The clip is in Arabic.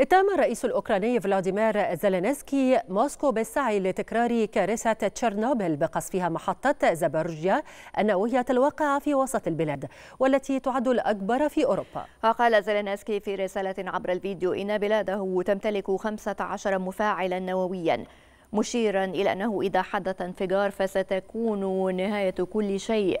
اتهم الرئيس الأوكراني فلاديمير زيلينسكي موسكو بالسعي لتكرار كارثة تشيرنوبل بقصفها محطة زابورجيا النووية الواقعة في وسط البلاد والتي تعد الأكبر في أوروبا وقال زيلينسكي في رسالة عبر الفيديو إن بلاده تمتلك 15 مفاعلا نوويا مشيرا إلى أنه إذا حدث انفجار فستكون نهاية كل شيء